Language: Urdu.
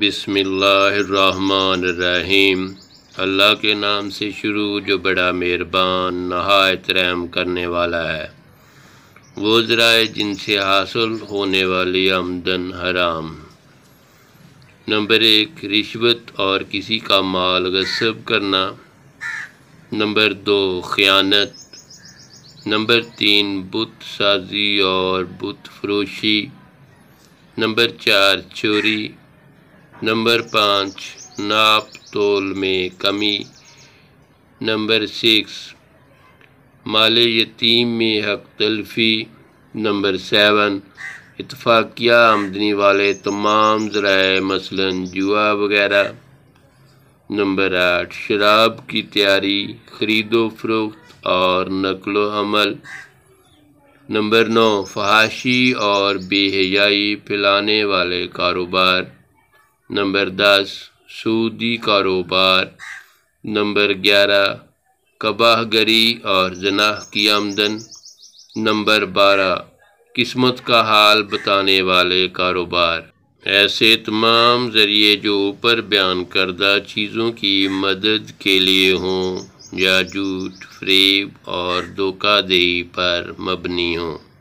بسم اللہ الرحمن الرحیم اللہ کے نام سے شروع جو بڑا مہربان نہایت رحم کرنے والا ہے وہ ذرائع جن سے حاصل ہونے والی آمدن حرام نمبر ایک رشوت اور کسی کا مال غصب کرنا نمبر دو خیانت نمبر تین بت سازی اور بت فروشی نمبر چار چوری نمبر پانچ ناپ تول میں کمی نمبر سکس مال یتیم میں حق تلفی نمبر سیون اتفاقیہ آمدنی والے تمام ذرائع مثلا جوا وغیرہ نمبر آٹھ شراب کی تیاری خرید و فروخت اور نقل و حمل نمبر نو فحاشی اور بے حیائی پھیلانے والے کاروبار نمبر دس سودی کاروبار نمبر گیارہ کباہ گری اور زناح کی آمدن نمبر بارہ قسمت کا حال بتانے والے کاروبار ایسے تمام ذریعے جو اوپر بیان کردہ چیزوں کی مدد کے لیے ہوں یا جوٹ فریب اور دھوکہ دہی پر مبنی ہوں